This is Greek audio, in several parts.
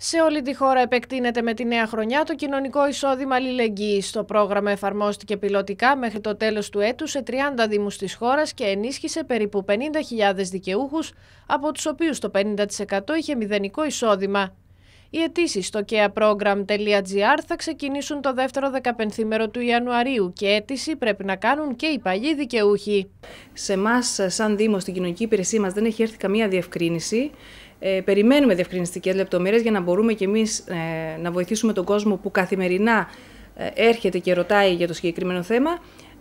Σε όλη τη χώρα επεκτείνεται με τη νέα χρονιά το κοινωνικό εισόδημα αλληλεγγύης. Το πρόγραμμα εφαρμόστηκε πιλωτικά μέχρι το τέλος του έτους σε 30 δήμους της χώρας και ενίσχυσε περίπου 50.000 δικαιούχους, από τους οποίους το 50% είχε μηδενικό εισόδημα. Οι αιτήσεις στο keaprogram.gr θα ξεκινήσουν το δεύτερο δεκαπενθήμερο του Ιανουαρίου και αίτηση πρέπει να κάνουν και οι παλιοί δικαιούχοι. Σε εμάς, σαν Δήμο, στην κοινωνική υπηρεσία μας δεν έχει έρθει καμία διευκρίνηση. Ε, περιμένουμε διευκρινιστικές λεπτομέρειες για να μπορούμε και εμείς ε, να βοηθήσουμε τον κόσμο που καθημερινά ε, έρχεται και ρωτάει για το συγκεκριμένο θέμα,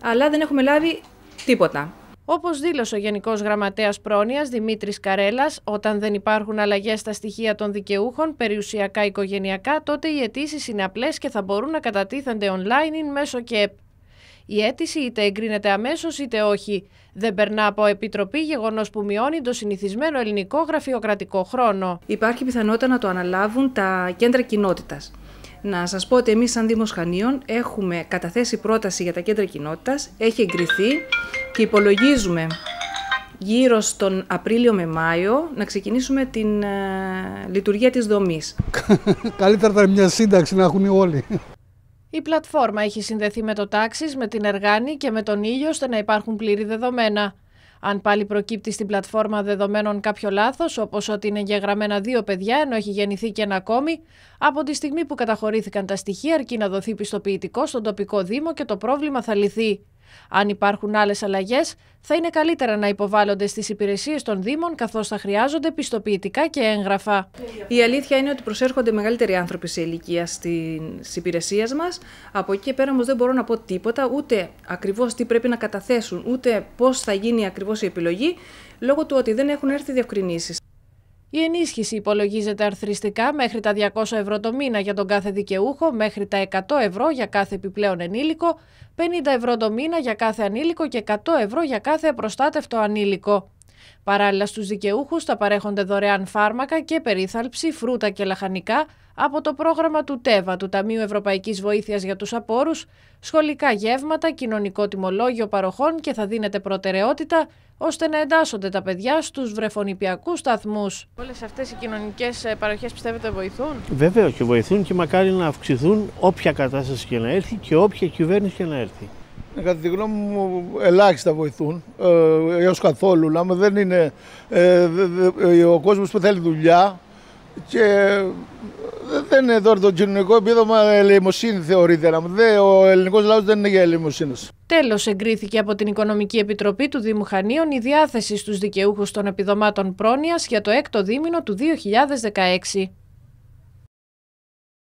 αλλά δεν έχουμε λάβει τίποτα. Όπως δήλωσε ο Γενικός Γραμματέας Πρόνοιας Δημήτρης Καρέλας, όταν δεν υπάρχουν αλλαγές στα στοιχεία των δικαιούχων, περιουσιακά οικογενειακά, τότε οι αιτήσεις είναι απλές και θα μπορούν να κατατίθενται online μέσω ΚΕΠ. Η αίτηση είτε εγκρίνεται αμέσως είτε όχι. Δεν περνά από επιτροπή, γεγονός που μειώνει το συνηθισμένο ελληνικό γραφειοκρατικό χρόνο. Υπάρχει πιθανότητα να το αναλάβουν τα κέντρα κοινότητας. Να σας πω ότι εμείς σαν Δήμος Χανίων έχουμε καταθέσει πρόταση για τα κέντρα κοινότητας, έχει εγκριθεί και υπολογίζουμε γύρω στον Απρίλιο με Μάιο να ξεκινήσουμε την ε, λειτουργία της δομής. Καλύτερα θα είναι μια σύνταξη να έχουν όλοι. Η πλατφόρμα έχει συνδεθεί με το τάξη, με την εργάνη και με τον ήλιο ώστε να υπάρχουν πλήρη δεδομένα. Αν πάλι προκύπτει στην πλατφόρμα δεδομένων κάποιο λάθος, όπως ότι είναι γεγραμμένα δύο παιδιά ενώ έχει γεννηθεί και ένα ακόμη, από τη στιγμή που καταχωρήθηκαν τα στοιχεία, αρκεί να δοθεί πιστοποιητικό στον τοπικό Δήμο και το πρόβλημα θα λυθεί. Αν υπάρχουν άλλες αλλαγές, θα είναι καλύτερα να υποβάλλονται στις υπηρεσίες των Δήμων, καθώς θα χρειάζονται πιστοποιητικά και έγγραφα. Η αλήθεια είναι ότι προσέρχονται μεγαλύτεροι άνθρωποι σε ηλικία στις υπηρεσίες μας. Από εκεί και πέρα όμως δεν μπορώ να πω τίποτα, ούτε ακριβώς τι πρέπει να καταθέσουν, ούτε πώς θα γίνει ακριβώς η επιλογή, λόγω του ότι δεν έχουν έρθει διευκρινήσεις. Η ενίσχυση υπολογίζεται αρθριστικά μέχρι τα 200 ευρώ το μήνα για τον κάθε δικαιούχο, μέχρι τα 100 ευρώ για κάθε επιπλέον ενήλικο, 50 ευρώ το μήνα για κάθε ανήλικο και 100 ευρώ για κάθε προστάτευτο ανήλικο. Παράλληλα στους δικαιούχους θα παρέχονται δωρεάν φάρμακα και περίθαλψη, φρούτα και λαχανικά από το πρόγραμμα του ΤΕΒΑ, του Ταμείου Ευρωπαϊκής Βοήθειας για τους Απόρους, σχολικά γεύματα, κοινωνικό τιμολόγιο παροχών και θα δίνεται προτεραιότητα ώστε να εντάσσονται τα παιδιά στους βρεφονιπιακούς σταθμούς. Όλες αυτές οι κοινωνικές ε, παροχές πιστεύετε βοηθούν? Βέβαια και βοηθούν και μακάρι να αυξηθούν όποια κατάσταση και να έρθει και όποια κυβέρνηση και να έρθει. Ε, κατά τη γνώμη μου ελάχιστα βοηθούν, ε, έως καθόλου. Να, δεν είναι ε, ε, ο κόσμος που θέλει δουλειά και δεν είναι τώρα το κοινωνικό επίδομα ελεημοσύνη θεωρείται. δε, ο ελληνικός λαός δεν είναι για ελεημοσύνες. Τέλος εγκρίθηκε από την Οικονομική Επιτροπή του Δήμου Χανίων η διάθεση στους δικαιούχους των επιδομάτων πρόνοιας για το έκτο δίμηνο του 2016.